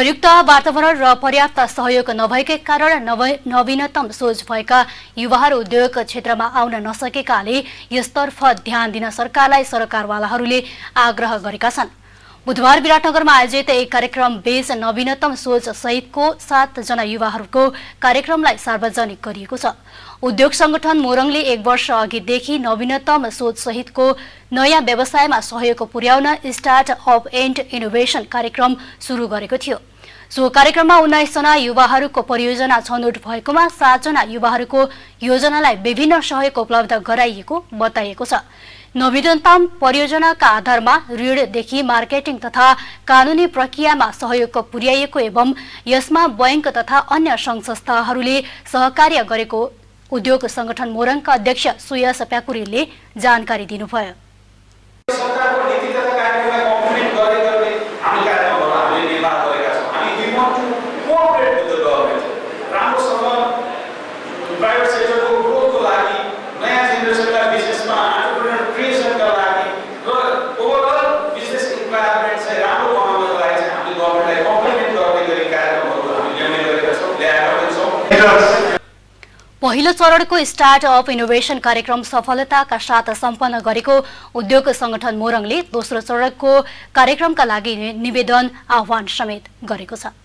उपयुक्त वातावरण र पर्याप्त सहयोग नभएकै कारण नवीनतम सोच भएका युवाहरू उद्योग क्षेत्रमा आउन नसकेकाले यसतर्फ ध्यान दिन सरकारलाई सरकारवालाहरूले आग्रह गरेका छन् बुधबार विराटनगरमा आयोजित एक कार्यक्रम बेच नवीनतम सोच सहितको सातजना युवाहरूको कार्यक्रमलाई सार्वजनिक गरिएको छ उद्योग संगठन मोरङले एक वर्ष अघिदेखि नवीनतम सोच सहितको नयाँ व्यवसायमा सहयोग पुर्याउन स्टार्ट अप एन्ड इनोभेसन कार्यक्रम सुरु गरेको थियो सो कार्यक्रममा उन्नाइसजना युवाहरूको परियोजना छनौट भएकोमा सातजना युवाहरूको योजनालाई विभिन्न सहयोग उपलब्ध गराइएको बताइएको छ नवीनतम परियोजनाका आधारमा ऋणदेखि मार्केटिङ तथा कानूनी प्रक्रियामा सहयोग पुर्याइएको एवं यसमा बैंक तथा अन्य सङ्घ संस्थाहरूले सहकार्य गरेको उद्योग संगठन मोरङका अध्यक्ष सुयस प्याकुरेलले जानकारी दिनुभयो पहिलो चरणको स्टार्टअप इनोभेसन कार्यक्रम सफलताका साथ सम्पन्न गरेको उद्योग संगठन मोरङले दोस्रो चरणको कार्यक्रमका लागि निवेदन आह्वान समेत गरेको छ